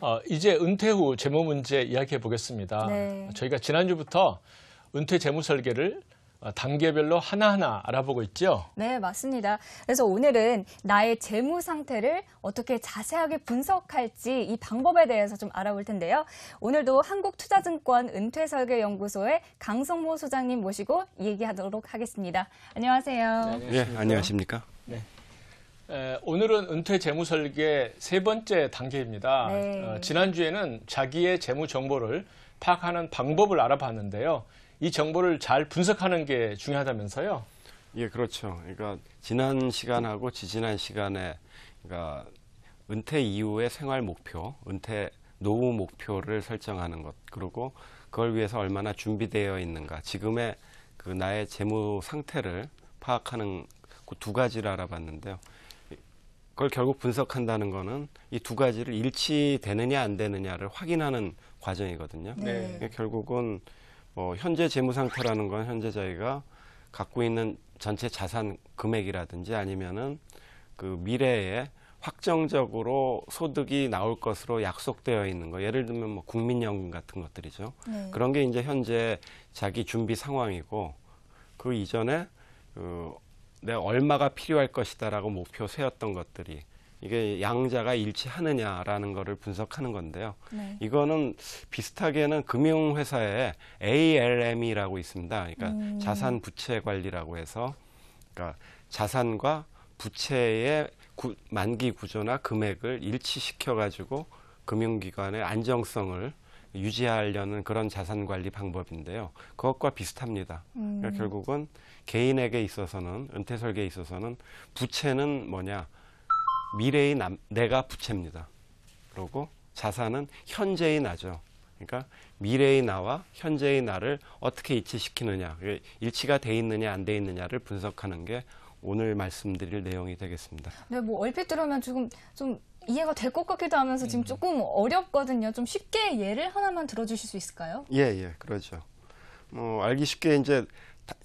어, 이제 은퇴 후 재무 문제 이야기해 보겠습니다. 네. 저희가 지난주부터 은퇴 재무 설계를 어, 단계별로 하나하나 알아보고 있죠? 네, 맞습니다. 그래서 오늘은 나의 재무 상태를 어떻게 자세하게 분석할지 이 방법에 대해서 좀 알아볼 텐데요. 오늘도 한국투자증권 은퇴설계연구소의 강성모 소장님 모시고 얘기하도록 하겠습니다. 안녕하세요. 네, 네 안녕하십니까. 네, 에, 오늘은 은퇴 재무 설계 세 번째 단계입니다. 네. 어, 지난주에는 자기의 재무 정보를 파악하는 방법을 알아봤는데요. 이 정보를 잘 분석하는 게 중요하다면서요? 예, 그렇죠. 그러니까 지난 시간하고 지지난 시간에 그러니까 은퇴 이후의 생활 목표, 은퇴 노후 목표를 설정하는 것, 그리고 그걸 위해서 얼마나 준비되어 있는가, 지금의 그 나의 재무 상태를 파악하는 그 두 가지를 알아봤는데요. 그걸 결국 분석한다는 거는 이 두 가지를 일치되느냐 안 되느냐를 확인하는 과정이거든요. 네. 그러니까 결국은 어, 현재 재무 상태라는 건 현재 저희가 갖고 있는 전체 자산 금액이라든지 아니면은 그 미래에 확정적으로 소득이 나올 것으로 약속되어 있는 거 예를 들면 뭐 국민연금 같은 것들이죠 네. 그런 게 이제 현재 자기 준비 상황이고 그 이전에 그내 얼마가 필요할 것이다라고 목표 세웠던 것들이 이게 양자가 일치하느냐라는 거를 분석하는 건데요. 네. 이거는 비슷하게는 금융회사에 ALM이라고 있습니다. 그러니까 음. 자산 부채 관리라고 해서 그러니까 자산과 부채의 구, 만기 구조나 금액을 일치시켜 가지고 금융기관의 안정성을 유지하려는 그런 자산 관리 방법인데요. 그것과 비슷합니다. 그러니까 음. 그러니까 결국은 개인에게 있어서는 은퇴 설계에 있어서는 부채는 뭐냐 미래의 남, 내가 부채입니다. 그러고 자산은 현재의 나죠. 그러니까 미래의 나와 현재의 나를 어떻게 일치시키느냐, 일치가 돼 있느냐 안 돼 있느냐를 분석하는 게 오늘 말씀드릴 내용이 되겠습니다. 네, 뭐 얼핏 들으면 조금 좀 이해가 될 것 같기도 하면서 지금 음. 조금 어렵거든요. 좀 쉽게 예를 하나만 들어주실 수 있을까요? 예, 예, 그러죠. 뭐 알기 쉽게 이제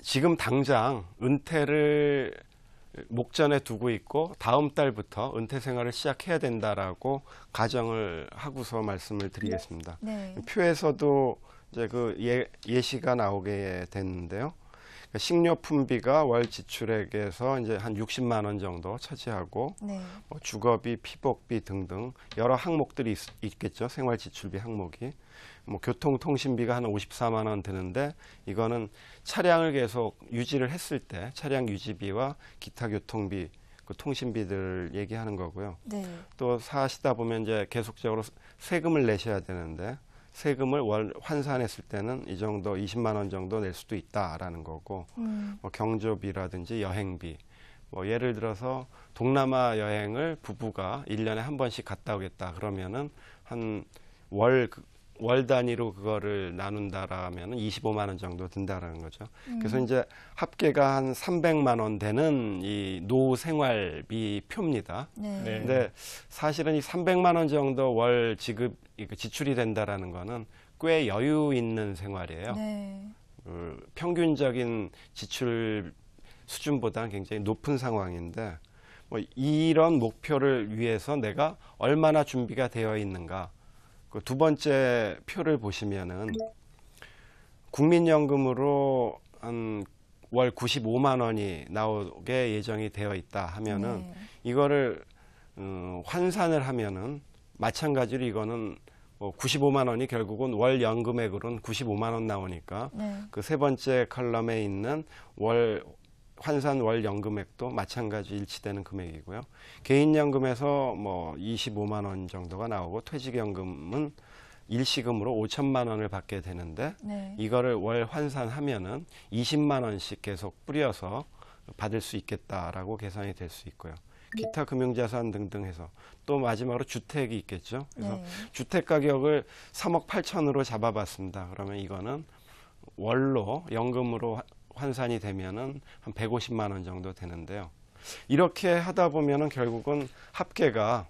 지금 당장 은퇴를 목전에 두고 있고 다음 달부터 은퇴 생활을 시작해야 된다라고 가정을 하고서 말씀을 드리겠습니다. 네. 네. 표에서도 이제 그 예, 예시가 나오게 됐는데요. 그러니까 식료품비가 월 지출액에서 이제 한 60만 원 정도 차지하고 네. 뭐 주거비, 피복비 등등 여러 항목들이 있, 겠죠 생활 지출비 항목이 뭐 교통통신비가 한 54만 원 드는데 이거는 차량을 계속 유지를 했을 때 차량 유지비와 기타 교통비 그 통신비들 얘기하는 거고요. 네. 또 사시다 보면 이제 계속적으로 세금을 내셔야 되는데 세금을 월 환산했을 때는 이 정도 20만 원 정도 낼 수도 있다라는 거고 음. 뭐 경조비라든지 여행비 뭐 예를 들어서 동남아 여행을 부부가 1년에 한 번씩 갔다 오겠다 그러면은 한월 그월 단위로 그거를 나눈다라면 25만 원 정도 든다라는 거죠. 음. 그래서 이제 합계가 한 300만 원 되는 이 노후 생활비 표입니다. 네. 네. 근데 사실은 이 300만 원 정도 월 지급 지출이 된다라는 거는 꽤 여유 있는 생활이에요. 네. 그 평균적인 지출 수준보다는 굉장히 높은 상황인데 뭐 이런 목표를 위해서 내가 얼마나 준비가 되어 있는가 그두 번째 표를 보시면은 국민연금으로 한 월 95만 원이 나오게 예정이 되어 있다 하면은 네. 이거를 음, 환산을 하면은 마찬가지로 이거는 뭐 95만 원이 결국은 월 연금액으로는 95만 원 나오니까 네. 그세 번째 칼럼에 있는 월 환산 월 연금액도 마찬가지 일치되는 금액이고요. 개인연금에서 뭐 25만 원 정도가 나오고 퇴직연금은 일시금으로 5천만 원을 받게 되는데 네. 이거를 월 환산하면은 20만 원씩 계속 뿌려서 받을 수 있겠다라고 계산이 될 수 있고요. 네. 기타 금융자산 등등 해서 또 마지막으로 주택이 있겠죠. 그래서 네. 주택 가격을 3억 8천으로 잡아봤습니다. 그러면 이거는 월로 연금으로 환산이 되면은 한 150만 원 정도 되는데요. 이렇게 하다 보면은 결국은 합계가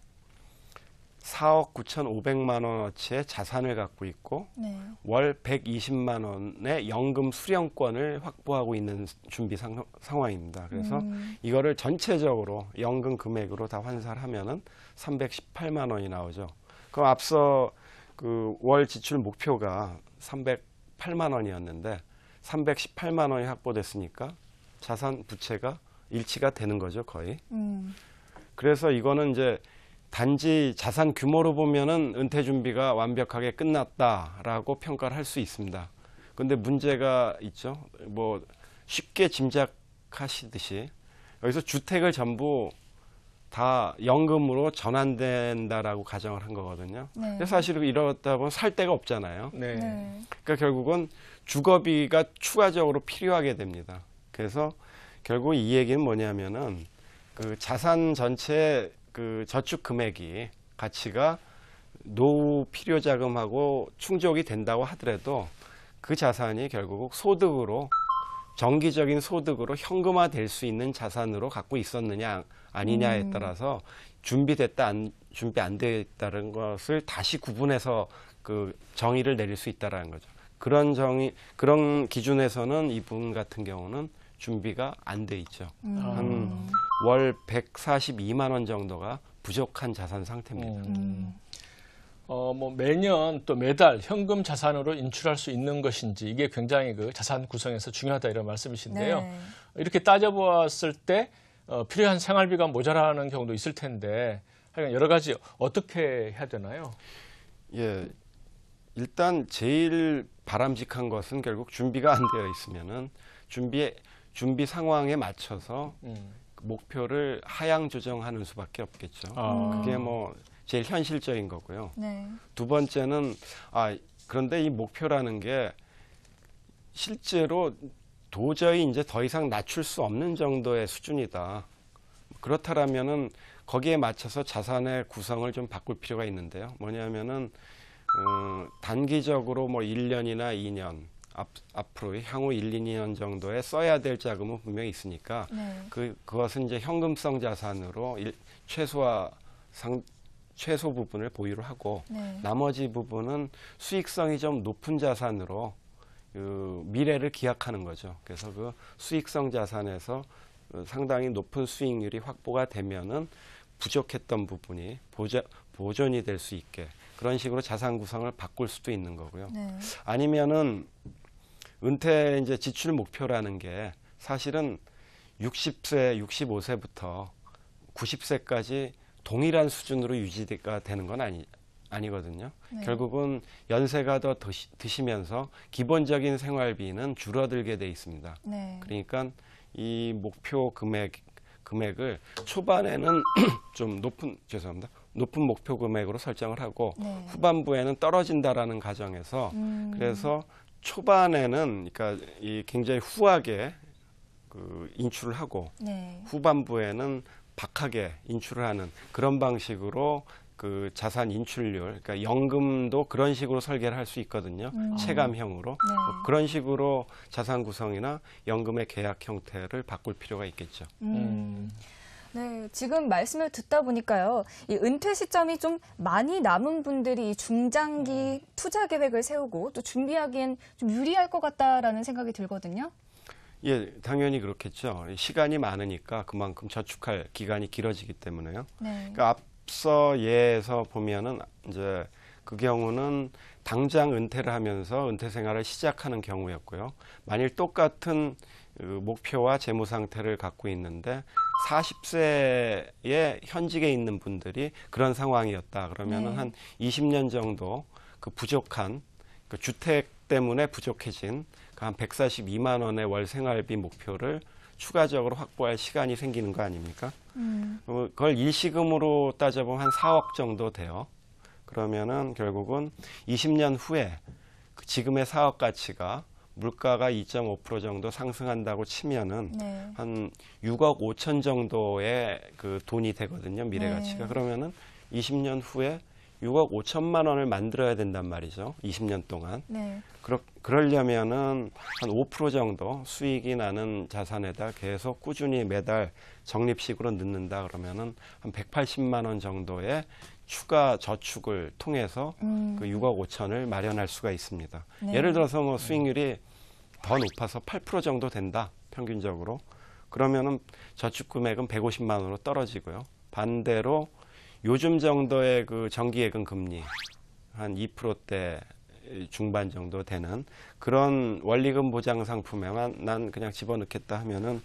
4억 9,500만 원어치의 자산을 갖고 있고 네. 월 120만 원의 연금 수령권을 확보하고 있는 준비 상, 황입니다 그래서 음. 이거를 전체적으로 연금 금액으로 다 환산하면은 318만 원이 나오죠. 그럼 앞서 그 월 지출 목표가 308만 원이었는데 318만 원이 확보됐으니까 자산 부채가 일치가 되는 거죠, 거의. 음. 그래서 이거는 이제 단지 자산 규모로 보면은 은퇴 준비가 완벽하게 끝났다라고 평가를 할 수 있습니다. 근데 문제가 있죠. 뭐 쉽게 짐작하시듯이 여기서 주택을 전부 다 연금으로 전환된다라고 가정을 한 거거든요. 네. 근데 사실은 이렇다 보면 살 데가 없잖아요. 네. 네. 그러니까 결국은 주거비가 추가적으로 필요하게 됩니다. 그래서 결국 이 얘기는 뭐냐면은 그 자산 전체 그 저축 금액이 가치가 노후 필요 자금하고 충족이 된다고 하더라도 그 자산이 결국 소득으로 정기적인 소득으로 현금화 될 수 있는 자산으로 갖고 있었느냐 아니냐에 음. 따라서 준비됐다 안 준비 안돼 있다는 것을 다시 구분해서 그 정의를 내릴 수 있다라는 거죠. 그런 정의 그런 기준에서는 이분 같은 경우는 준비가 안 돼 있죠. 음. 한월 아. 142만 원 정도가 부족한 자산 상태입니다. 음. 음. 어, 뭐 매년 또 매달 현금 자산으로 인출할 수 있는 것인지 이게 굉장히 그 자산 구성에서 중요하다 이런 말씀이신데요. 네. 이렇게 따져보았을 때 어, 필요한 생활비가 모자라는 경우도 있을 텐데 하여간 여러 가지 어떻게 해야 되나요? 예, 일단 제일 바람직한 것은 결국 준비가 안 되어 있으면은 준비 준비 상황에 맞춰서 음. 목표를 하향 조정하는 수밖에 없겠죠. 아. 그게 뭐 제일 현실적인 거고요. 네. 두 번째는 아 그런데 이 목표라는 게 실제로 도저히 이제 더 이상 낮출 수 없는 정도의 수준이다. 그렇다라면은 거기에 맞춰서 자산의 구성을 좀 바꿀 필요가 있는데요. 뭐냐면은 어, 단기적으로 뭐 1년이나 2년 앞, 으로 향후 1, 2년 정도에 써야 될 자금은 분명히 있으니까 네. 그 그것은 이제 현금성 자산으로 일, 최소화 상 최소 부분을 보유를 하고 네. 나머지 부분은 수익성이 좀 높은 자산으로 그 미래를 기약하는 거죠. 그래서 그 수익성 자산에서 상당히 높은 수익률이 확보가 되면은 부족했던 부분이 보자, 보존이 될 수 있게 그런 식으로 자산 구성을 바꿀 수도 있는 거고요. 네. 아니면은 은퇴 이제 지출 목표라는 게 사실은 60세, 65세부터 90세까지 동일한 수준으로 유지가 되는 건 아니, 아니거든요. 네. 결국은 연세가 더 드시, 면서 기본적인 생활비는 줄어들게 돼 있습니다. 네. 그러니까 이 목표 금액 금액을 초반에는 좀 높은 죄송합니다. 높은 목표 금액으로 설정을 하고 네. 후반부에는 떨어진다라는 가정에서 음. 그래서 초반에는 그러니까 이 굉장히 후하게 그 인출을 하고 네. 후반부에는 박하게 인출을 하는 그런 방식으로 그 자산 인출률, 그러니까 연금도 그런 식으로 설계를 할 수 있거든요. 음. 체감형으로 네. 뭐 그런 식으로 자산 구성이나 연금의 계약 형태를 바꿀 필요가 있겠죠. 음. 음. 네, 지금 말씀을 듣다 보니까요, 이 은퇴 시점이 좀 많이 남은 분들이 중장기 네. 투자 계획을 세우고 또 준비하기엔 좀 유리할 것 같다라는 생각이 들거든요. 예, 당연히 그렇겠죠. 시간이 많으니까 그만큼 저축할 기간이 길어지기 때문에요. 네. 그러니까 앞, 앞서 예에서 보면은 이제 그 경우는 당장 은퇴를 하면서 은퇴 생활을 시작하는 경우였고요. 만일 똑같은 그 목표와 재무 상태를 갖고 있는데 40세에 현직에 있는 분들이 그런 상황이었다. 그러면은 네. 한 20년 정도 그 부족한 그 주택 때문에 부족해진 그 한 142만 원의 월 생활비 목표를 추가적으로 확보할 시간이 생기는 거 아닙니까? 음. 어, 그걸 일시금으로 따져보면 한 4억 정도 돼요. 그러면은 결국은 20년 후에 그 지금의 사업 가치가 물가가 2.5% 정도 상승한다고 치면은 네. 한 6억 5천 정도의 그 돈이 되거든요. 미래 네. 가치가. 네. 그러면은 20년 후에 6억 5천만 원을 만들어야 된단 말이죠. 20년 동안. 네. 그러, 그러려면은 한 5% 정도 수익이 나는 자산에다 계속 꾸준히 매달 적립식으로 넣는다 그러면은 한 180만 원 정도의 추가 저축을 통해서 음. 그 6억 5천을 마련할 수가 있습니다. 네. 예를 들어서 뭐 수익률이 네. 더 높아서 8% 정도 된다. 평균적으로. 그러면은 저축 금액은 150만 원으로 떨어지고요. 반대로 요즘 정도의 그 정기예금 금리 한 2%대 중반 정도 되는 그런 원리금 보장 상품에만 난 그냥 집어넣겠다 하면은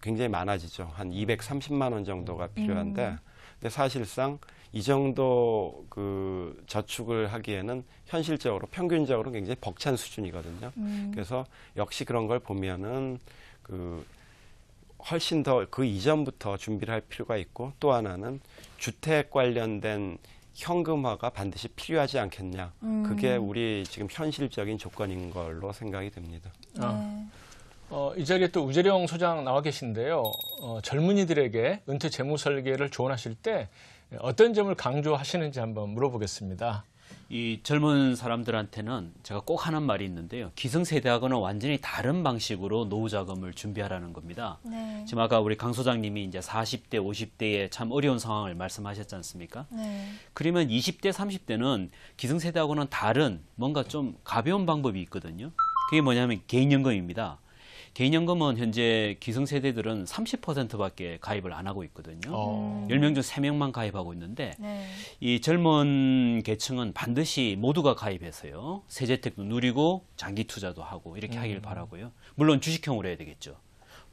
굉장히 많아지죠. 한 230만 원 정도가 음. 필요한데 음. 근데 사실상 이 정도 그 저축을 하기에는 현실적으로 평균적으로 굉장히 벅찬 수준이거든요. 음. 그래서 역시 그런 걸 보면은 그 훨씬 더 그 이전부터 준비를 할 필요가 있고 또 하나는 주택 관련된 현금화가 반드시 필요하지 않겠냐. 음. 그게 우리 지금 현실적인 조건인 걸로 생각이 됩니다. 아. 네. 어, 이 자리에 또 우재령 소장 나와 계신데요. 어, 젊은이들에게 은퇴 재무 설계를 조언하실 때 어떤 점을 강조하시는지 한번 물어보겠습니다. 이 젊은 사람들한테는 제가 꼭 하는 말이 있는데요. 기성세대하고는 완전히 다른 방식으로 노후 자금을 준비하라는 겁니다. 네. 지금 아까 우리 강 소장님이 이제 40대, 5 0대에참 어려운 상황을 말씀하셨지 않습니까? 네. 그러면 20대, 30대는 기성세대하고는 다른 뭔가 좀 가벼운 방법이 있거든요. 그게 뭐냐면 개인연금입니다. 개인연금은 현재 기성세대들은 30%밖에 가입을 안 하고 있거든요. 어. 10명 음. 중 3명만 가입하고 있는데 네. 이 젊은 계층은 반드시 모두가 가입해서요. 세제택도 누리고 장기 투자도 하고 이렇게 음. 하길 바라고요. 물론 주식형으로 해야 되겠죠.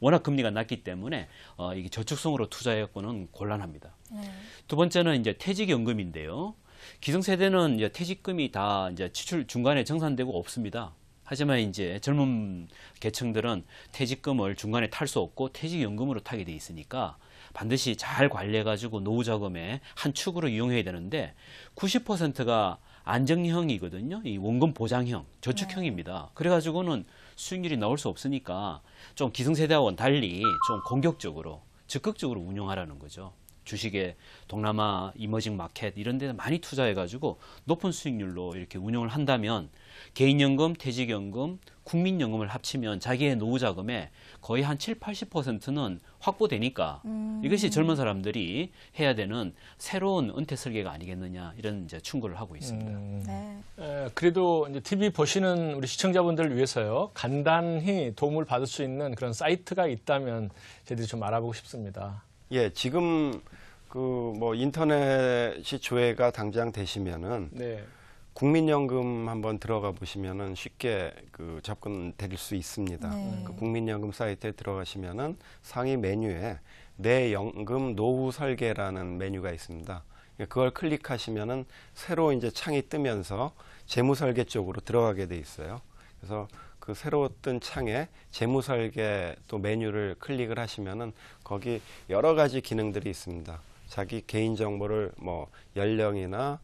워낙 금리가 낮기 때문에 어, 이게 저축성으로 투자 했고는 곤란합니다. 네. 두 번째는 이제 퇴직연금인데요. 기성세대는 이제 퇴직금이 다 이제 지출 중간에 정산되고 없습니다. 하지만 이제 젊은 계층들은 퇴직금을 중간에 탈 수 없고 퇴직연금으로 타게 돼 있으니까 반드시 잘 관리해가지고 노후 자금의 한 축으로 이용해야 되는데 90%가 안정형이거든요. 이 원금 보장형, 저축형입니다. 네. 그래가지고는 수익률이 나올 수 없으니까 좀 기성세대와는 달리 좀 공격적으로 적극적으로 운영하라는 거죠. 주식에 동남아 이머징 마켓 이런 데는 많이 투자해 가지고 높은 수익률로 이렇게 운영을 한다면 개인연금, 퇴직연금, 국민연금을 합치면 자기의 노후 자금의 거의 한 7, 80%는 확보되니까 음. 이것이 젊은 사람들이 해야 되는 새로운 은퇴 설계가 아니겠느냐 이런 이제 충고를 하고 있습니다. 음. 네. 에, 그래도 이제 TV 보시는 우리 시청자분들을 위해서요 간단히 도움을 받을 수 있는 그런 사이트가 있다면 저희들이 좀 알아보고 싶습니다. 예, 지금 그 뭐 인터넷이 조회가 당장 되시면은 네. 국민연금 한번 들어가 보시면은 쉽게 그 접근 될 수 있습니다. 네. 그 국민연금 사이트에 들어가시면은 상위 메뉴에 내 연금 노후 설계라는 메뉴가 있습니다. 예, 그걸 클릭하시면은 새로 이제 창이 뜨면서 재무 설계 쪽으로 들어가게 돼 있어요. 그래서 그 새로 웠던 창에 재무 설계 또 메뉴를 클릭을 하시면은 거기 여러 가지 기능들이 있습니다. 자기 개인 정보를 뭐 연령이나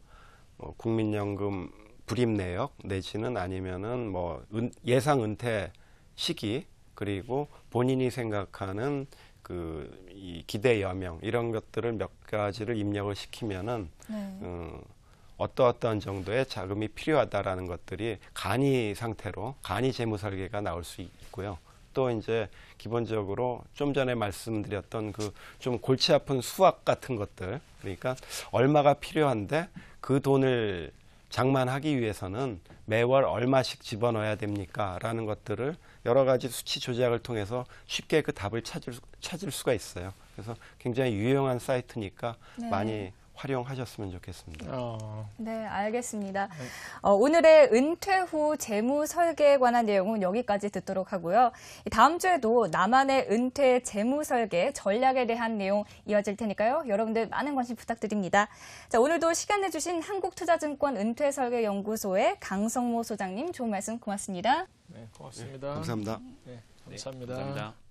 뭐 국민연금 불입 내역 내지는 아니면은 뭐 은, 예상 은퇴 시기 그리고 본인이 생각하는 그 이 기대 여명 이런 것들을 몇 가지를 입력을 시키면은 네. 음, 어떠어떠한 정도의 자금이 필요하다라는 것들이 간이 상태로 간이 재무 설계가 나올 수 있고요. 또 이제 기본적으로 좀 전에 말씀드렸던 그 좀 골치 아픈 수학 같은 것들 그러니까 얼마가 필요한데 그 돈을 장만하기 위해서는 매월 얼마씩 집어넣어야 됩니까? 라는 것들을 여러 가지 수치 조작을 통해서 쉽게 그 답을 찾을, 찾을 수가 있어요. 그래서 굉장히 유용한 사이트니까 네. 많이 활용하셨으면 좋겠습니다. 어... 네, 알겠습니다. 네. 어, 오늘의 은퇴 후 재무 설계에 관한 내용은 여기까지 듣도록 하고요. 다음 주에도 나만의 은퇴 재무 설계 전략에 대한 내용 이어질 테니까요. 여러분들 많은 관심 부탁드립니다. 자, 오늘도 시간 내주신 한국투자증권 은퇴설계연구소의 강성모 소장님 좋은 말씀 고맙습니다. 네, 고맙습니다. 네, 감사합니다. 네, 감사합니다. 네, 감사합니다. 감사합니다.